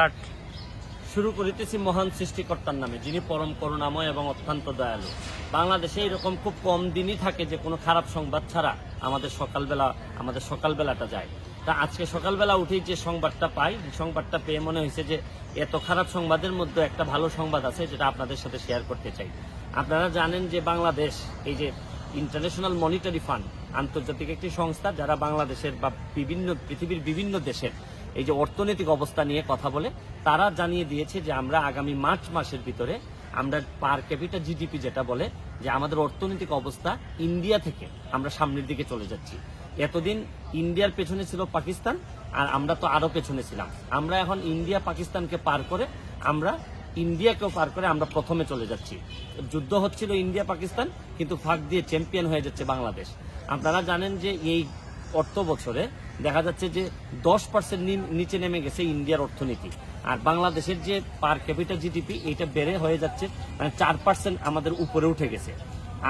start শুরু করিতেছি মহান সৃষ্টিকর্তার নামে যিনি পরম করুণাময় এবং অত্যন্ত দয়ালু বাংলাদেশে এরকম খুব কম দিনই থাকে যে কোনো খারাপ সংবাদ ছাড়া আমাদের সকালবেলা আমাদের সকালবেলাটা যায় তা আজকে সকালবেলা উঠেই যে সংবাদটা পাই সংবাদটা পেয়ে মনে হয়েছে যে এত খারাপ সংবাদের মধ্যে একটা ভালো সংবাদ আছে যেটা আপনাদের সাথে শেয়ার করতে চাই আপনারা জানেন যে বাংলাদেশ এই যে ইন্টারন্যাশনাল মনিটারি ফান্ড আন্তর্জাতিক একটি সংস্থা যারা বাংলাদেশের বা বিভিন্ন পৃথিবীর বিভিন্ন দেশের এই যে অর্থনৈতিক অবস্থা নিয়ে কথা বলে তারা জানিয়ে দিয়েছে যে আমরা আগামী মার্চ মাসের ভিতরে আমরা পার ক্যাপিটা জিডিপি যেটা বলে যে আমাদের অর্থনৈতিক অবস্থা ইন্ডিয়া থেকে আমরা সামনের দিকে চলে যাচ্ছি এতদিন ইন্ডিয়ার পেছনে ছিল পাকিস্তান আর আমরা তো আরো পেছনে ছিলাম আমরা এখন ইন্ডিয়া পাকিস্তানকে পার করে আমরা ইন্ডিয়াকেও পার করে আমরা প্রথমে চলে যাচ্ছি যুদ্ধ হচ্ছিল ইন্ডিয়া পাকিস্তান কিন্তু ফাঁক দিয়ে চ্যাম্পিয়ন হয়ে যাচ্ছে বাংলাদেশ আপনারা জানেন যে এই অর্থ বছরে দেখা যাচ্ছে যে দশ পার্সেন্ট নিচে নেমে গেছে ইন্ডিয়ার অর্থনীতি আর বাংলাদেশের যে পার ক্যাপিটাল জিডিপি এটা বেড়ে হয়ে যাচ্ছে মানে চার পার্সেন্ট আমাদের উপরে উঠে গেছে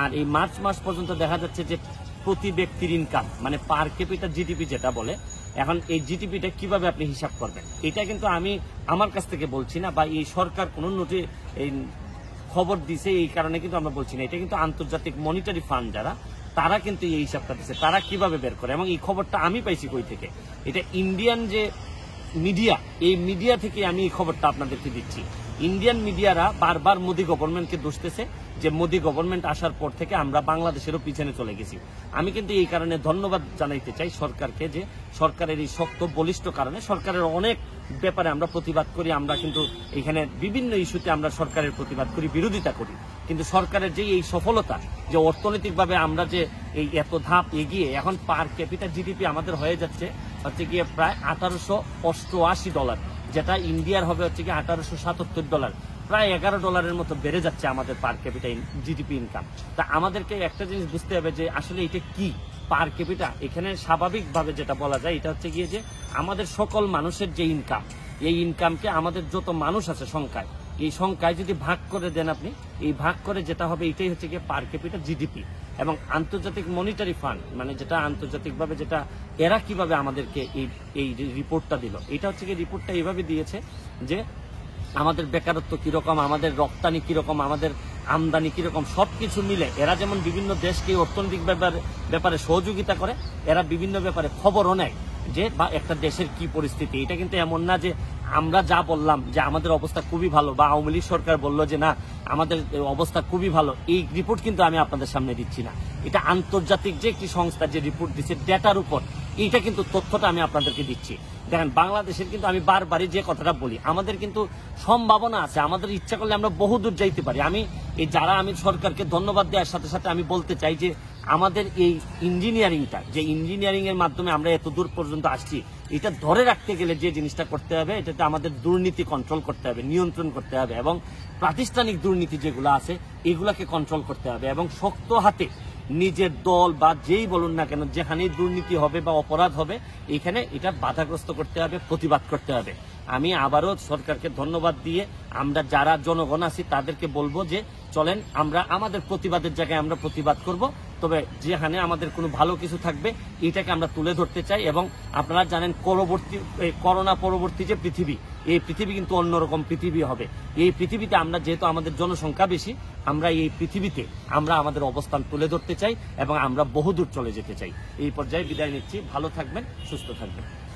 আর এই মার্চ মাস পর্যন্ত দেখা যাচ্ছে যে প্রতি ব্যক্তির ইনকাম মানে পার ক্যাপিটাল জিডিপি যেটা বলে এখন এই জিডিপিটা কিভাবে আপনি হিসাব করবেন এটা কিন্তু আমি আমার কাছ থেকে বলছি না বা এই সরকার কোনো নোটি এই খবর দিছে এই কারণে কিন্তু আমরা বলছি না এটা কিন্তু আন্তর্জাতিক মনিটারি ফান্ড যারা তারা কিন্তু এই হিসাবটা দিচ্ছে তারা কিভাবে বের করে এবং এই খবরটা আমি পাইছি কই থেকে এটা ইন্ডিয়ান যে মিডিয়া এই মিডিয়া থেকে আমি এই খবরটা আপনাদেরকে দিচ্ছি ইন্ডিয়ান মিডিয়ারা বারবার মোদি গভর্নমেন্টকে দোষতেছে যে মোদি গভর্নমেন্ট আসার পর থেকে আমরা বাংলাদেশেরও পিছনে চলে গেছি আমি কিন্তু এই কারণে ধন্যবাদ জানাইতে চাই সরকারকে যে সরকারের এই শক্ত বলিষ্ঠ কারণে সরকারের অনেক ব্যাপারে আমরা প্রতিবাদ করি আমরা কিন্তু এখানে বিভিন্ন ইস্যুতে আমরা সরকারের প্রতিবাদ করি বিরোধিতা করি কিন্তু সরকারের যে এই সফলতা যে অর্থনৈতিকভাবে আমরা যে এই এত ধাপ এগিয়ে এখন পার ক্যাপিটাল জিডিপি আমাদের হয়ে যাচ্ছে হচ্ছে গিয়ে প্রায় আঠারোশো অষ্টআশি ডলার যেটা ইন্ডিয়ার হবে হচ্ছে গিয়ে আঠারোশো সাতাত্তর ডলার প্রায় এগারো ডলারের মতো বেড়ে যাচ্ছে আমাদের পার ক্যাপিটাল জিডিপি ইনকাম তা আমাদেরকে একটা জিনিস বুঝতে হবে যে আসলে এটা কি পার ক্যাপিটা এখানে স্বাভাবিকভাবে যেটা বলা যায় এটা হচ্ছে গিয়ে যে আমাদের সকল মানুষের যে ইনকাম এই ইনকামকে আমাদের যত মানুষ আছে সংখ্যায় এই সংখ্যায় যদি ভাগ করে দেন আপনি এই ভাগ করে যেটা হবে এটাই হচ্ছে গিয়ে পার ক্যাপিটা জিডিপি এবং আন্তর্জাতিক মনিটারি ফান্ড মানে যেটা আন্তর্জাতিকভাবে যেটা এরা কিভাবে আমাদেরকে এই এই রিপোর্টটা দিল এটা হচ্ছে গিয়ে রিপোর্টটা এইভাবে দিয়েছে যে আমাদের বেকারত্ব কীরকম আমাদের রপ্তানি কীরকম আমাদের আমদানি কিরকম সবকিছু মিলে এরা যেমন বিভিন্ন দেশকে অর্থনৈতিক ব্যাপারে ব্যাপারে সহযোগিতা করে এরা বিভিন্ন ব্যাপারে খবরও নেয় যে বা একটা দেশের কি পরিস্থিতি এটা কিন্তু এমন না যে আমরা যা বললাম যে আমাদের অবস্থা খুবই ভালো বা আওয়ামী লীগ সরকার বলল যে না আমাদের অবস্থা খুবই ভালো এই রিপোর্ট কিন্তু আমি আপনাদের সামনে দিচ্ছি না এটা আন্তর্জাতিক যে একটি সংস্থা যে রিপোর্ট দিচ্ছে ডেটার উপর এইটা কিন্তু তথ্যটা আমি আপনাদেরকে দিচ্ছি দেখেন বাংলাদেশের কিন্তু আমি বারবারই যে কথাটা বলি আমাদের কিন্তু সম্ভাবনা আছে আমাদের ইচ্ছা করলে আমরা বহু দূর যাইতে পারি আমি এই যারা আমি সরকারকে ধন্যবাদ দেওয়ার সাথে সাথে আমি বলতে চাই যে আমাদের এই ইঞ্জিনিয়ারিংটা যে ইঞ্জিনিয়ারিং এর মাধ্যমে আমরা এত দূর পর্যন্ত আসছি এটা ধরে রাখতে গেলে যে জিনিসটা করতে হবে এটাতে আমাদের দুর্নীতি কন্ট্রোল করতে হবে নিয়ন্ত্রণ করতে হবে এবং প্রাতিষ্ঠানিক দুর্নীতি যেগুলো আছে এগুলাকে কন্ট্রোল করতে হবে এবং শক্ত হাতে নিজের দল বা যেই বলুন না কেন যেখানে দুর্নীতি হবে বা অপরাধ হবে এখানে এটা বাধাগ্রস্ত করতে হবে প্রতিবাদ করতে হবে আমি আবারও সরকারকে ধন্যবাদ দিয়ে আমরা যারা জনগণ আছি তাদেরকে বলবো যে চলেন আমরা আমাদের প্রতিবাদের জায়গায় আমরা প্রতিবাদ করব তবে যেখানে আমাদের কোনো ভালো কিছু থাকবে এটাকে আমরা তুলে ধরতে চাই এবং আপনারা জানেন পরবর্তী করোনা পরবর্তী যে পৃথিবী এই পৃথিবী কিন্তু অন্যরকম পৃথিবী হবে এই পৃথিবীতে আমরা যেহেতু আমাদের জনসংখ্যা বেশি আমরা এই পৃথিবীতে আমরা আমাদের অবস্থান তুলে ধরতে চাই এবং আমরা বহুদূর চলে যেতে চাই এই পর্যায়ে বিদায় নিচ্ছি ভালো থাকবেন সুস্থ থাকবেন